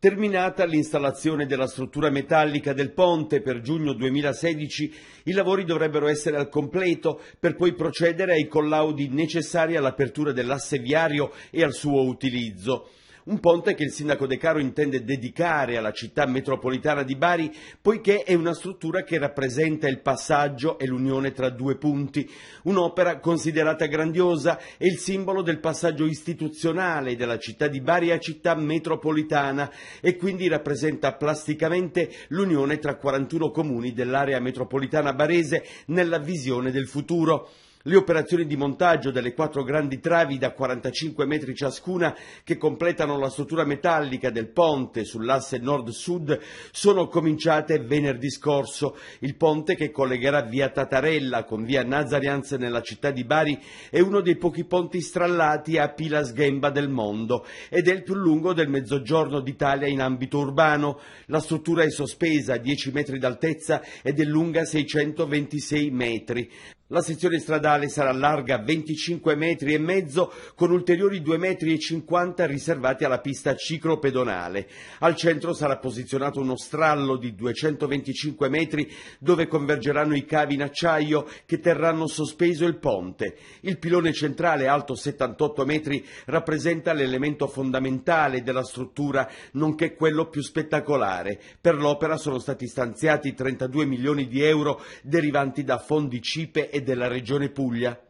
Terminata l'installazione della struttura metallica del ponte per giugno 2016, i lavori dovrebbero essere al completo per poi procedere ai collaudi necessari all'apertura dell'asse viario e al suo utilizzo. Un ponte che il sindaco De Caro intende dedicare alla città metropolitana di Bari poiché è una struttura che rappresenta il passaggio e l'unione tra due punti. Un'opera considerata grandiosa è il simbolo del passaggio istituzionale della città di Bari a città metropolitana e quindi rappresenta plasticamente l'unione tra 41 comuni dell'area metropolitana barese nella visione del futuro. Le operazioni di montaggio delle quattro grandi travi da 45 metri ciascuna che completano la struttura metallica del ponte sull'asse nord-sud sono cominciate venerdì scorso. Il ponte che collegherà via Tatarella con via Nazarianz nella città di Bari è uno dei pochi ponti strallati a Pilas Gemba del mondo ed è il più lungo del mezzogiorno d'Italia in ambito urbano. La struttura è sospesa a 10 metri d'altezza ed è lunga 626 metri. La sezione stradale sarà larga 25 metri e mezzo con ulteriori 2,50 metri e 50 riservati alla pista ciclopedonale. Al centro sarà posizionato uno strallo di 225 metri dove convergeranno i cavi in acciaio che terranno sospeso il ponte. Il pilone centrale alto 78 metri rappresenta l'elemento fondamentale della struttura nonché quello più spettacolare. Per l'opera sono stati stanziati 32 milioni di euro derivanti da fondi CIPE e e della Regione Puglia